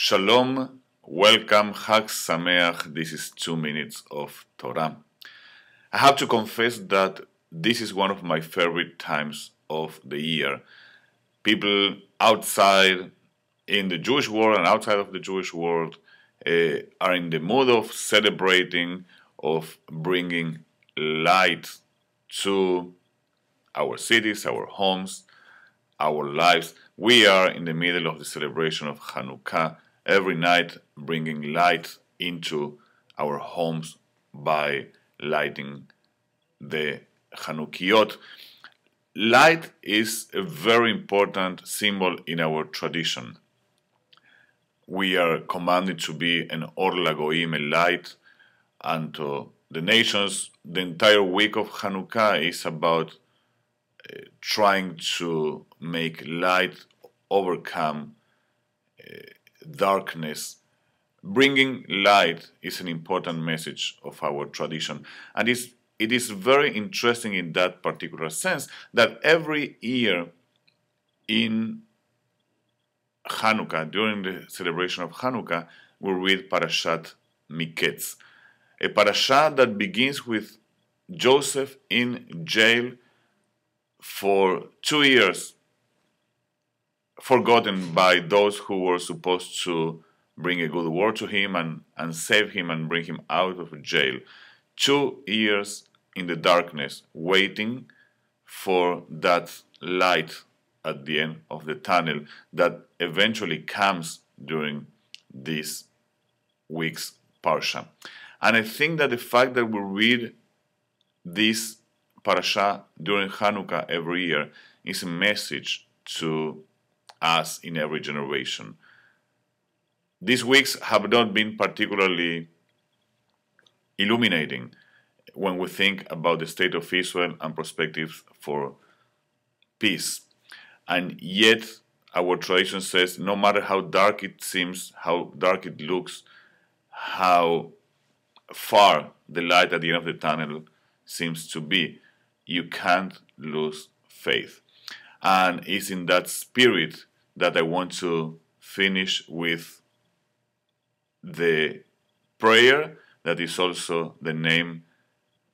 Shalom, welcome, Chag Sameach. This is two minutes of Torah. I have to confess that this is one of my favorite times of the year. People outside in the Jewish world and outside of the Jewish world uh, are in the mood of celebrating, of bringing light to our cities, our homes, our lives. We are in the middle of the celebration of Hanukkah, every night bringing light into our homes by lighting the Hanukkot. Light is a very important symbol in our tradition. We are commanded to be an Or Lagoim, a light unto the nations. The entire week of Hanukkah is about uh, trying to make light overcome uh, darkness. Bringing light is an important message of our tradition, and it's, it is very interesting in that particular sense that every year in Hanukkah, during the celebration of Hanukkah, we read Parashat Miketz, a parasha that begins with Joseph in jail for two years forgotten by those who were supposed to bring a good word to him and, and save him and bring him out of jail. Two years in the darkness, waiting for that light at the end of the tunnel that eventually comes during this week's parsha. And I think that the fact that we read this parasha during Hanukkah every year is a message to us in every generation. These weeks have not been particularly illuminating when we think about the state of Israel and perspectives for peace. And yet, our tradition says no matter how dark it seems, how dark it looks, how far the light at the end of the tunnel seems to be, you can't lose faith. And it's in that spirit that I want to finish with the prayer that is also the name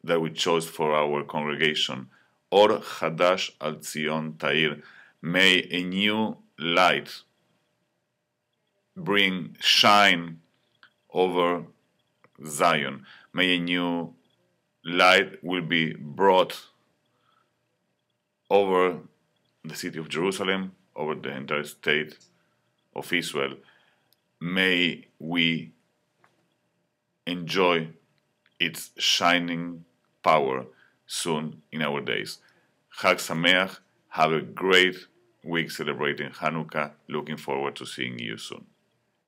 that we chose for our congregation. Or Hadash al Zion Tair. May a new light bring shine over Zion. May a new light will be brought over the city of Jerusalem, over the entire state of Israel. May we enjoy its shining power soon in our days. Chag Sameach, have a great week celebrating Hanukkah. Looking forward to seeing you soon.